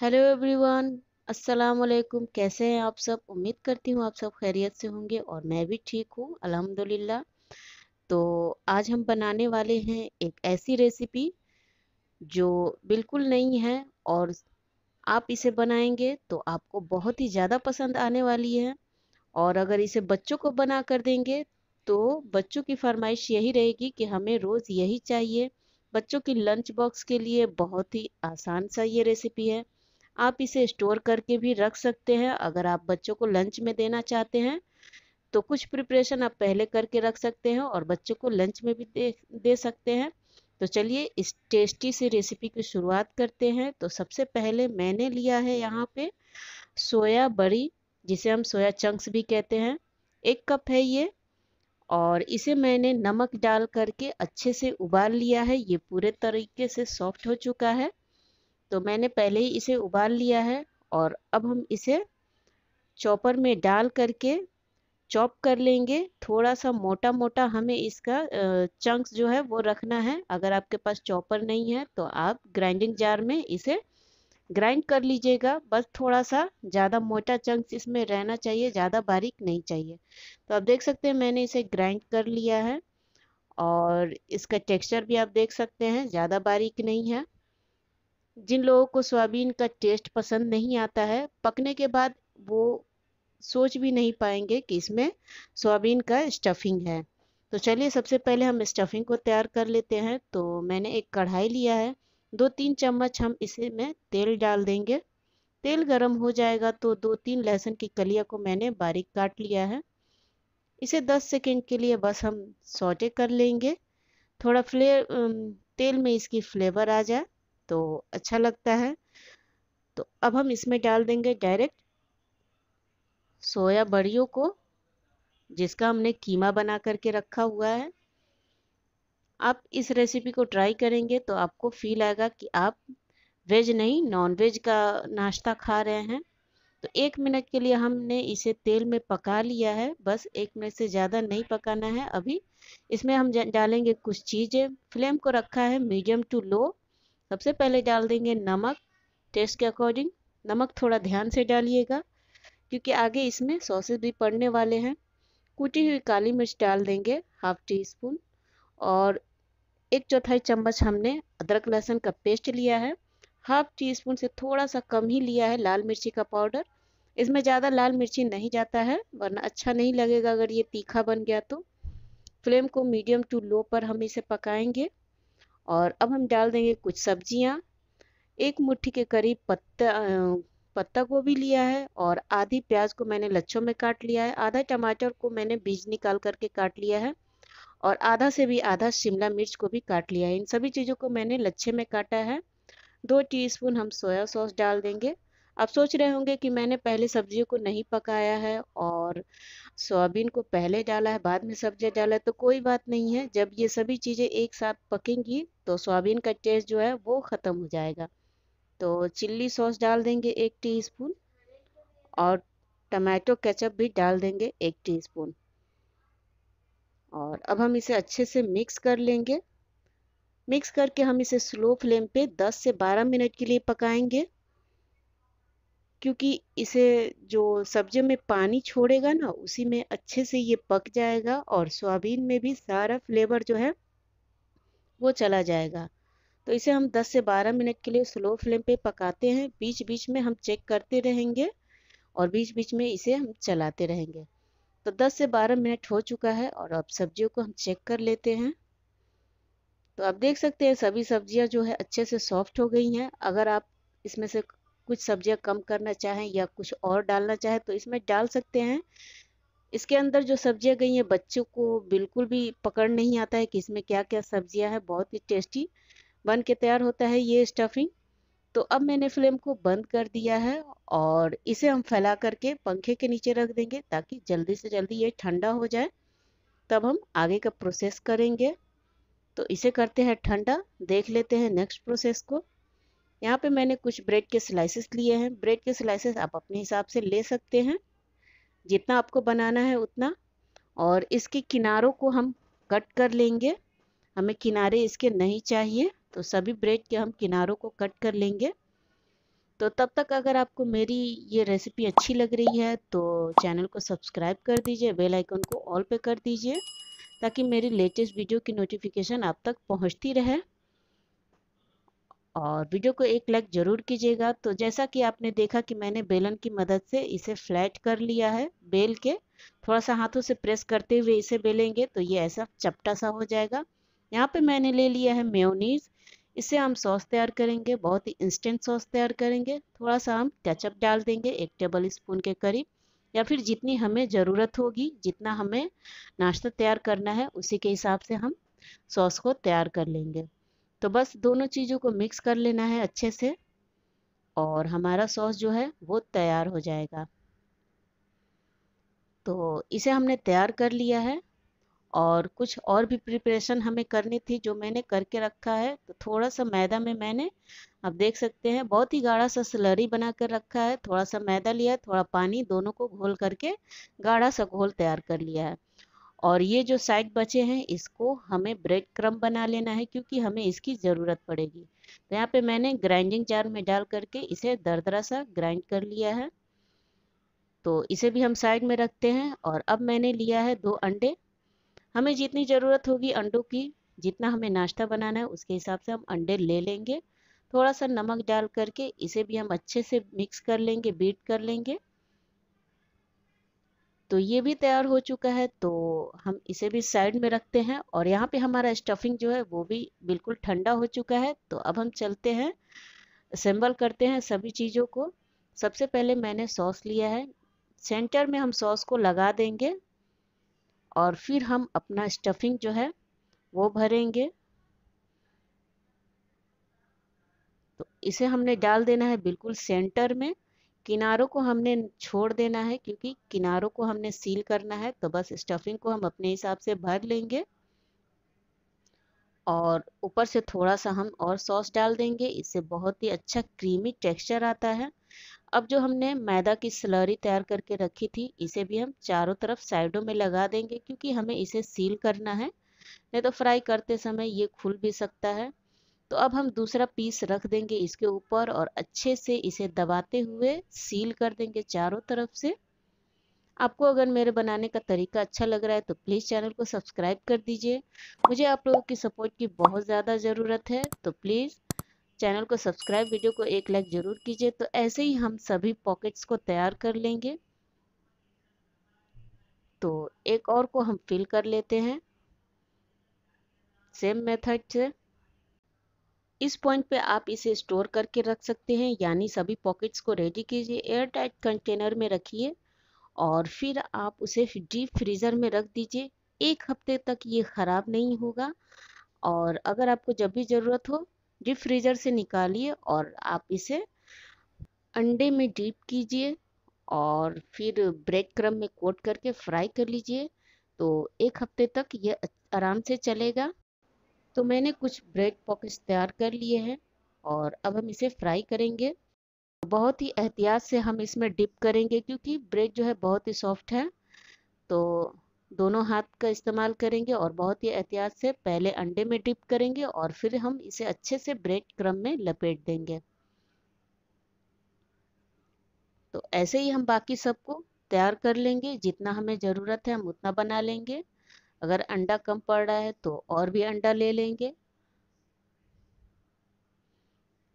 hello everyone अस्सलाम वालेकुम कैसे हैं आप सब उम्मीद करती हूँ आप सब खैरियत से होंगे और मैं भी ठीक हूँ अल्हम्दुलिल्लाह तो आज हम बनाने वाले हैं एक ऐसी रेसिपी जो बिल्कुल नहीं है और आप इसे बनाएंगे तो आपको बहुत ही ज़्यादा पसंद आने वाली है और अगर इसे बच्चों को बना कर देंगे तो बच्चों की फरमाइश यही रहेगी कि हमें रोज़ यही चाहिए बच्चों की लंच बॉक्स के लिए बहुत ही आसान सा ये रेसिपी है आप इसे स्टोर करके भी रख सकते हैं अगर आप बच्चों को लंच में देना चाहते हैं तो कुछ प्रिपरेशन आप पहले करके रख सकते हैं और बच्चों को लंच में भी दे दे सकते हैं तो चलिए इस टेस्टी सी रेसिपी की शुरुआत करते हैं तो सबसे पहले मैंने लिया है यहाँ पे सोया बड़ी जिसे हम सोया चंक्स भी कहते हैं एक कप है ये और इसे मैंने नमक डाल करके अच्छे से उबाल लिया है ये पूरे तरीके से सॉफ्ट हो चुका है तो मैंने पहले ही इसे उबाल लिया है और अब हम इसे चॉपर में डाल करके चॉप कर लेंगे थोड़ा सा मोटा मोटा हमें इसका चंक्स जो है वो रखना है अगर आपके पास चॉपर नहीं है तो आप ग्राइंडिंग जार में इसे ग्राइंड कर लीजिएगा बस थोड़ा सा ज़्यादा मोटा चंक्स इसमें रहना चाहिए ज़्यादा बारीक नहीं चाहिए तो आप देख सकते हैं मैंने इसे ग्राइंड कर लिया है और इसका टेक्सचर भी आप देख सकते हैं ज़्यादा बारीक नहीं है जिन लोगों को सोयाबीन का टेस्ट पसंद नहीं आता है पकने के बाद वो सोच भी नहीं पाएंगे कि इसमें सोयाबीन का स्टफिंग है तो चलिए सबसे पहले हम स्टफिंग को तैयार कर लेते हैं तो मैंने एक कढ़ाई लिया है दो तीन चम्मच हम इसे में तेल डाल देंगे तेल गर्म हो जाएगा तो दो तीन लहसुन की कलिया को मैंने बारीक काट लिया है इसे 10 सेकेंड के लिए बस हम सोटे कर लेंगे थोड़ा फ्ले तेल में इसकी फ्लेवर आ जाए तो अच्छा लगता है तो अब हम इसमें डाल देंगे डायरेक्ट सोया बड़ियों को जिसका हमने कीमा बना करके रखा हुआ है आप इस रेसिपी को ट्राई करेंगे तो आपको फील आएगा कि आप वेज नहीं नॉन वेज का नाश्ता खा रहे हैं तो एक मिनट के लिए हमने इसे तेल में पका लिया है बस एक मिनट से ज़्यादा नहीं पकाना है अभी इसमें हम डालेंगे कुछ चीज़ें फ्लेम को रखा है मीडियम टू लो सबसे पहले डाल देंगे नमक टेस्ट के अकॉर्डिंग नमक थोड़ा ध्यान से डालिएगा क्योंकि आगे इसमें सॉसेस भी पड़ने वाले हैं कूटी हुई काली मिर्च डाल देंगे हाफ टी स्पून और एक चौथाई चम्मच हमने अदरक लहसुन का पेस्ट लिया है हाफ टी स्पून से थोड़ा सा कम ही लिया है लाल मिर्ची का पाउडर इसमें ज़्यादा लाल मिर्ची नहीं जाता है वरना अच्छा नहीं लगेगा अगर ये तीखा बन गया तो फ्लेम को मीडियम टू लो पर हम इसे पकाएंगे और अब हम डाल देंगे कुछ सब्जियाँ एक मुट्ठी के करीब पत्ता पत्ता गोभी लिया है और आधी प्याज को मैंने लच्छों में काट लिया है आधा टमाटर को मैंने बीज निकाल करके काट लिया है और आधा से भी आधा शिमला मिर्च को भी काट लिया है इन सभी चीज़ों को मैंने लच्छे में काटा है दो टीस्पून हम सोया सॉस डाल देंगे आप सोच रहे होंगे कि मैंने पहले सब्जियों को नहीं पकाया है और सोयाबीन को पहले डाला है बाद में सब्जियाँ डाला है तो कोई बात नहीं है जब ये सभी चीज़ें एक साथ पकेंगी तो सोयाबीन का टेस्ट जो है वो ख़त्म हो जाएगा तो चिल्ली सॉस डाल देंगे एक टीस्पून और टमाटो केचप भी डाल देंगे एक टी और अब हम इसे अच्छे से मिक्स कर लेंगे मिक्स करके हम इसे स्लो फ्लेम पे 10 से 12 मिनट के लिए पकाएंगे क्योंकि इसे जो सब्जी में पानी छोड़ेगा ना उसी में अच्छे से ये पक जाएगा और सोयाबीन में भी सारा फ्लेवर जो है वो चला जाएगा तो इसे हम 10 से 12 मिनट के लिए स्लो फ्लेम पे पकाते हैं बीच बीच में हम चेक करते रहेंगे और बीच बीच में इसे हम चलाते रहेंगे तो 10 से 12 मिनट हो चुका है और अब सब्जियों को हम चेक कर लेते हैं तो आप देख सकते हैं सभी सब्जियां जो है अच्छे से सॉफ्ट हो गई हैं अगर आप इसमें से कुछ सब्जियां कम करना चाहें या कुछ और डालना चाहें तो इसमें डाल सकते हैं इसके अंदर जो सब्जियां गई हैं बच्चों को बिल्कुल भी पकड़ नहीं आता है कि इसमें क्या क्या सब्जियां हैं बहुत ही टेस्टी बन के तैयार होता है ये स्टफिंग तो अब मैंने फ्लेम को बंद कर दिया है और इसे हम फैला करके पंखे के नीचे रख देंगे ताकि जल्दी से जल्दी ये ठंडा हो जाए तब हम आगे का प्रोसेस करेंगे तो इसे करते हैं ठंडा देख लेते हैं नेक्स्ट प्रोसेस को यहाँ पे मैंने कुछ ब्रेड के स्लाइसेस लिए हैं ब्रेड के स्लाइसेस आप अपने हिसाब से ले सकते हैं जितना आपको बनाना है उतना और इसके किनारों को हम कट कर लेंगे हमें किनारे इसके नहीं चाहिए तो सभी ब्रेड के हम किनारों को कट कर लेंगे तो तब तक अगर आपको मेरी ये रेसिपी अच्छी लग रही है तो चैनल को सब्सक्राइब कर दीजिए बेल आइकन को ऑल पे कर दीजिए ताकि मेरी लेटेस्ट वीडियो की नोटिफिकेशन आप तक पहुंचती रहे और वीडियो को एक लाइक ज़रूर कीजिएगा तो जैसा कि आपने देखा कि मैंने बेलन की मदद से इसे फ्लैट कर लिया है बेल के थोड़ा सा हाथों से प्रेस करते हुए इसे बेलेंगे तो ये ऐसा चपटा सा हो जाएगा यहाँ पे मैंने ले लिया है मेयोनीज इससे हम सॉस तैयार करेंगे बहुत ही इंस्टेंट सॉस तैयार करेंगे थोड़ा सा हम कैचअप डाल देंगे एक टेबल स्पून के करीब या फिर जितनी हमें ज़रूरत होगी जितना हमें नाश्ता तैयार करना है उसी के हिसाब से हम सॉस को तैयार कर लेंगे तो बस दोनों चीज़ों को मिक्स कर लेना है अच्छे से और हमारा सॉस जो है वो तैयार हो जाएगा तो इसे हमने तैयार कर लिया है और कुछ और भी प्रिपरेशन हमें करनी थी जो मैंने करके रखा है तो थोड़ा सा मैदा में मैंने आप देख सकते हैं बहुत ही गाढ़ा सा सलरी बना कर रखा है थोड़ा सा मैदा लिया है थोड़ा पानी दोनों को घोल करके गाढ़ा सा घोल तैयार कर लिया है और ये जो साइड बचे हैं इसको हमें ब्रेड क्रम बना लेना है क्योंकि हमें इसकी ज़रूरत पड़ेगी तो यहाँ पे मैंने ग्राइंडिंग जार में डाल करके इसे दरदरा सा ग्राइंड कर लिया है तो इसे भी हम साइड में रखते हैं और अब मैंने लिया है दो अंडे हमें जितनी ज़रूरत होगी अंडों की जितना हमें नाश्ता बनाना है उसके हिसाब से हम अंडे ले लेंगे थोड़ा सा नमक डाल करके इसे भी हम अच्छे से मिक्स कर लेंगे बीट कर लेंगे तो ये भी तैयार हो चुका है तो हम इसे भी साइड में रखते हैं और यहाँ पे हमारा स्टफिंग जो है वो भी बिल्कुल ठंडा हो चुका है तो अब हम चलते हैं असेंबल करते हैं सभी चीज़ों को सबसे पहले मैंने सॉस लिया है सेंटर में हम सॉस को लगा देंगे और फिर हम अपना स्टफिंग जो है वो भरेंगे तो इसे हमने डाल देना है बिल्कुल सेंटर में किनारों को हमने छोड़ देना है क्योंकि किनारों को हमने सील करना है तो बस स्टफिंग को हम अपने हिसाब से भर लेंगे और ऊपर से थोड़ा सा हम और सॉस डाल देंगे इससे बहुत ही अच्छा क्रीमी टेक्सचर आता है अब जो हमने मैदा की स्लरी तैयार करके रखी थी इसे भी हम चारों तरफ साइडों में लगा देंगे क्योंकि हमें इसे सील करना है नहीं तो फ्राई करते समय ये खुल भी सकता है तो अब हम दूसरा पीस रख देंगे इसके ऊपर और अच्छे से इसे दबाते हुए सील कर देंगे चारों तरफ से आपको अगर मेरे बनाने का तरीका अच्छा लग रहा है तो प्लीज़ चैनल को सब्सक्राइब कर दीजिए मुझे आप लोगों की सपोर्ट की बहुत ज़्यादा ज़रूरत है तो प्लीज़ चैनल को सब्सक्राइब वीडियो को एक लाइक ज़रूर कीजिए तो ऐसे ही हम सभी पॉकेट्स को तैयार कर लेंगे तो एक और को हम फिल कर लेते हैं सेम मेथड से इस पॉइंट पे आप इसे स्टोर करके रख सकते हैं यानी सभी पॉकेट्स को रेडी कीजिए एयर टाइट कंटेनर में रखिए और फिर आप उसे डीप फ्रीज़र में रख दीजिए एक हफ्ते तक ये ख़राब नहीं होगा और अगर आपको जब भी ज़रूरत हो डीप फ्रीज़र से निकालिए और आप इसे अंडे में डीप कीजिए और फिर ब्रेड क्रम में कोट करके फ्राई कर लीजिए तो एक हफ्ते तक ये आराम से चलेगा तो मैंने कुछ ब्रेड पॉकेट्स तैयार कर लिए हैं और अब हम इसे फ्राई करेंगे बहुत ही एहतियात से हम इसमें डिप करेंगे क्योंकि ब्रेड जो है बहुत ही सॉफ्ट है तो दोनों हाथ का इस्तेमाल करेंगे और बहुत ही एहतियात से पहले अंडे में डिप करेंगे और फिर हम इसे अच्छे से ब्रेड क्रम में लपेट देंगे तो ऐसे ही हम बाकी सबको तैयार कर लेंगे जितना हमें ज़रूरत है हम उतना बना लेंगे अगर अंडा कम पड़ रहा है तो और भी अंडा ले लेंगे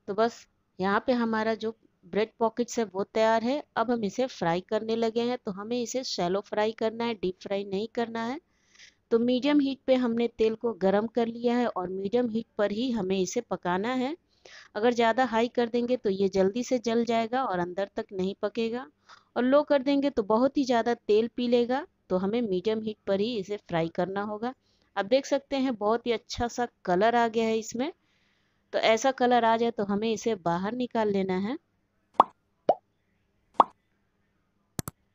तो बस यहाँ पे हमारा जो ब्रेड पॉकेट्स है वो तैयार है अब हम इसे फ्राई करने लगे हैं तो हमें इसे शैलो फ्राई करना है डीप फ्राई नहीं करना है तो मीडियम हीट पे हमने तेल को गर्म कर लिया है और मीडियम हीट पर ही हमें इसे पकाना है अगर ज़्यादा हाई कर देंगे तो ये जल्दी से जल जाएगा और अंदर तक नहीं पकेगा और लो कर देंगे तो बहुत ही ज़्यादा तेल पी लेगा तो हमें मीडियम हीट पर ही इसे फ्राई करना होगा अब देख सकते हैं बहुत ही अच्छा सा कलर आ गया है इसमें तो ऐसा कलर आ जाए तो हमें इसे बाहर निकाल लेना है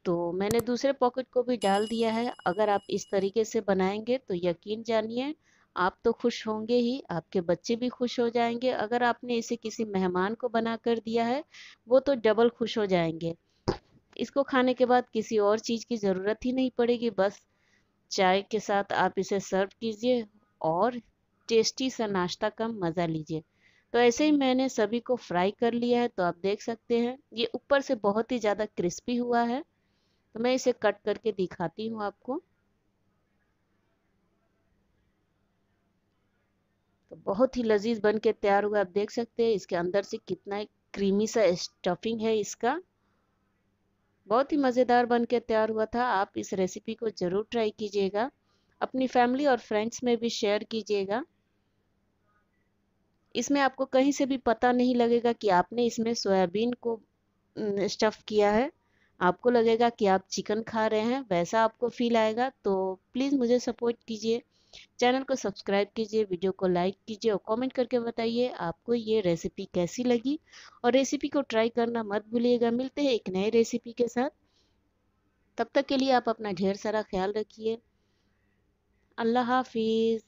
तो मैंने दूसरे पॉकेट को भी डाल दिया है अगर आप इस तरीके से बनाएंगे तो यकीन जानिए आप तो खुश होंगे ही आपके बच्चे भी खुश हो जाएंगे अगर आपने इसे किसी मेहमान को बना कर दिया है वो तो डबल खुश हो जाएंगे इसको खाने के बाद किसी और चीज़ की ज़रूरत ही नहीं पड़ेगी बस चाय के साथ आप इसे सर्व कीजिए और टेस्टी सा नाश्ता का मज़ा लीजिए तो ऐसे ही मैंने सभी को फ्राई कर लिया है तो आप देख सकते हैं ये ऊपर से बहुत ही ज़्यादा क्रिस्पी हुआ है तो मैं इसे कट करके दिखाती हूँ आपको तो बहुत ही लजीज बन के तैयार हुआ आप देख सकते हैं इसके अंदर से कितना क्रीमी सा स्टफिंग है इसका बहुत ही मज़ेदार बन के तैयार हुआ था आप इस रेसिपी को ज़रूर ट्राई कीजिएगा अपनी फैमिली और फ्रेंड्स में भी शेयर कीजिएगा इसमें आपको कहीं से भी पता नहीं लगेगा कि आपने इसमें सोयाबीन को स्टफ़ किया है आपको लगेगा कि आप चिकन खा रहे हैं वैसा आपको फील आएगा तो प्लीज़ मुझे सपोर्ट कीजिए चैनल को सब्सक्राइब कीजिए वीडियो को लाइक कीजिए और कमेंट करके बताइए आपको ये रेसिपी कैसी लगी और रेसिपी को ट्राई करना मत भूलिएगा मिलते हैं एक नए रेसिपी के साथ तब तक के लिए आप अपना ढेर सारा ख्याल रखिए अल्लाह हाफिज़